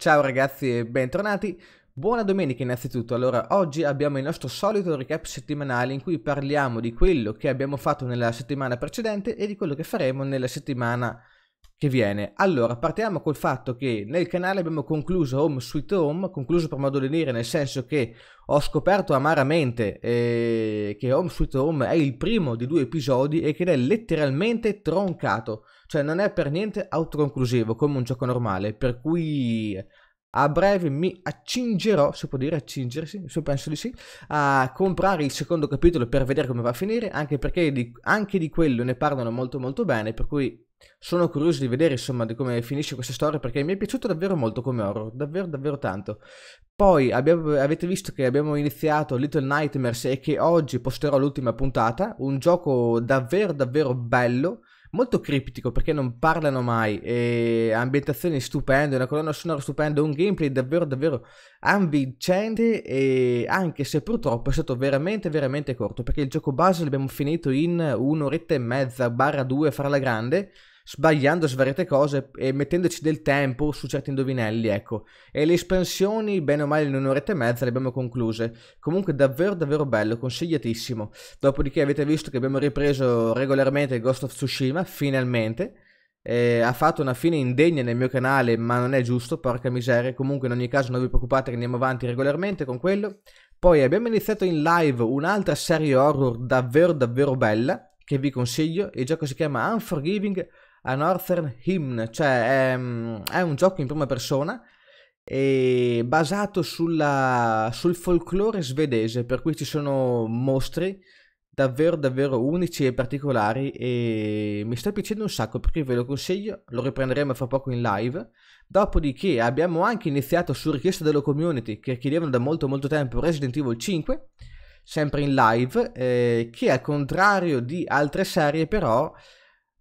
Ciao ragazzi e bentornati. Buona domenica innanzitutto, allora oggi abbiamo il nostro solito recap settimanale in cui parliamo di quello che abbiamo fatto nella settimana precedente e di quello che faremo nella settimana che viene. Allora partiamo col fatto che nel canale abbiamo concluso Home Sweet Home, concluso per modo di dire nel senso che ho scoperto amaramente eh, che Home Sweet Home è il primo di due episodi e che è letteralmente troncato. Cioè non è per niente autoconclusivo come un gioco normale, per cui a breve mi accingerò, si può dire accingersi, se penso di sì, a comprare il secondo capitolo per vedere come va a finire, anche perché di, anche di quello ne parlano molto molto bene, per cui sono curioso di vedere insomma di come finisce questa storia perché mi è piaciuto davvero molto come horror, davvero davvero tanto. Poi abbiamo, avete visto che abbiamo iniziato Little Nightmares e che oggi posterò l'ultima puntata, un gioco davvero davvero bello, molto criptico perché non parlano mai, e ambientazioni stupende, una colonna sonora stupenda, un gameplay davvero davvero ambicente e anche se purtroppo è stato veramente veramente corto perché il gioco base l'abbiamo finito in un'oretta e mezza barra due farla grande sbagliando svariate cose e mettendoci del tempo su certi indovinelli, ecco. E le espansioni, bene o male, in un'oretta e mezza le abbiamo concluse. Comunque davvero davvero bello, consigliatissimo. Dopodiché avete visto che abbiamo ripreso regolarmente Ghost of Tsushima, finalmente. Eh, ha fatto una fine indegna nel mio canale, ma non è giusto, porca miseria. Comunque, in ogni caso, non vi preoccupate, andiamo avanti regolarmente con quello. Poi abbiamo iniziato in live un'altra serie horror davvero davvero bella che vi consiglio. Il gioco si chiama Unforgiving a Northern Hymn, cioè è, ehm, è un gioco in prima persona basato sulla, sul folklore svedese, per cui ci sono mostri davvero davvero unici e particolari e mi sta piacendo un sacco perché ve lo consiglio, lo riprenderemo fra poco in live. Dopodiché abbiamo anche iniziato su richiesta della community che chiedevano da molto molto tempo Resident Evil 5, sempre in live, eh, che al contrario di altre serie però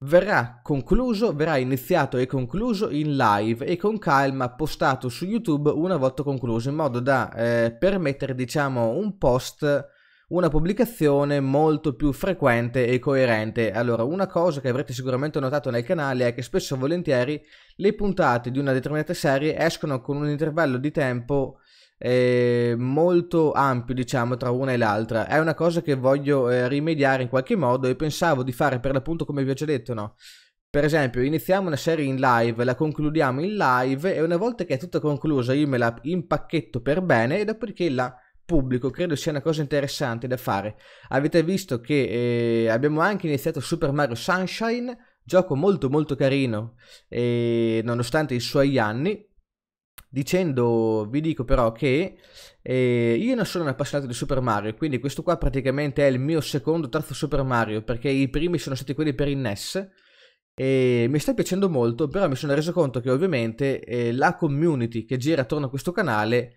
verrà concluso, verrà iniziato e concluso in live e con calma postato su YouTube una volta concluso in modo da eh, permettere diciamo un post una pubblicazione molto più frequente e coerente. Allora, una cosa che avrete sicuramente notato nel canale è che spesso e volentieri le puntate di una determinata serie escono con un intervallo di tempo eh, molto ampio, diciamo, tra una e l'altra. È una cosa che voglio eh, rimediare in qualche modo e pensavo di fare per l'appunto come vi ho già detto, no? Per esempio, iniziamo una serie in live, la concludiamo in live e una volta che è tutta conclusa io me la impacchetto per bene e dopodiché la pubblico credo sia una cosa interessante da fare. Avete visto che eh, abbiamo anche iniziato Super Mario Sunshine, gioco molto molto carino eh, nonostante i suoi anni. Dicendo, vi dico però che eh, io non sono un appassionato di Super Mario, quindi questo qua praticamente è il mio secondo, terzo Super Mario, perché i primi sono stati quelli per il NES. E mi sta piacendo molto, però mi sono reso conto che ovviamente eh, la community che gira attorno a questo canale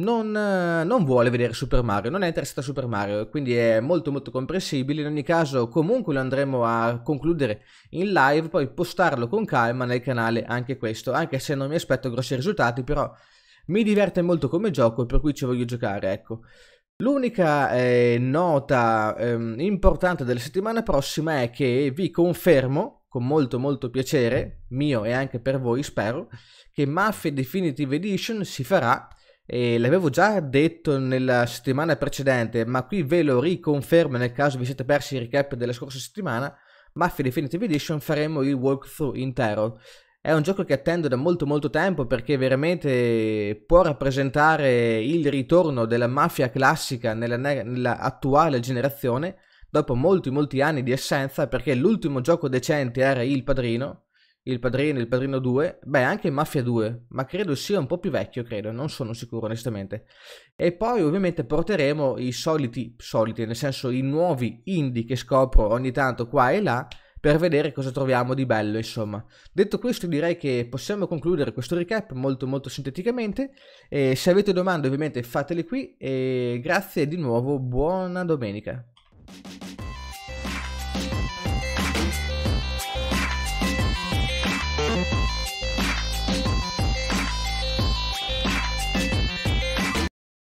non, eh, non, vuole vedere Super Mario, non è interessato a Super Mario, quindi è molto molto comprensibile. In ogni caso comunque lo andremo a concludere in live, poi postarlo con calma nel canale anche questo, anche se non mi aspetto grossi risultati, però mi diverte molto come gioco per cui ci voglio giocare, ecco. L'unica eh, nota eh, importante della settimana prossima è che vi confermo con molto molto piacere, mio e anche per voi spero, che Mafia Definitive Edition si farà e l'avevo già detto nella settimana precedente, ma qui ve lo riconfermo nel caso vi siete persi il recap della scorsa settimana. Mafia Definitive Edition faremo il walkthrough intero. È un gioco che attendo da molto molto tempo perché veramente può rappresentare il ritorno della mafia classica nella, nella attuale generazione dopo molti molti anni di assenza perché l'ultimo gioco decente era Il Padrino il Padrino, Il Padrino 2, beh anche Mafia 2, ma credo sia un po' più vecchio, credo, non sono sicuro onestamente. E poi ovviamente porteremo i soliti, soliti, nel senso i nuovi indie che scopro ogni tanto qua e là, per vedere cosa troviamo di bello, insomma. Detto questo, direi che possiamo concludere questo recap molto molto sinteticamente. E se avete domande, ovviamente fatele qui. E grazie di nuovo, buona domenica.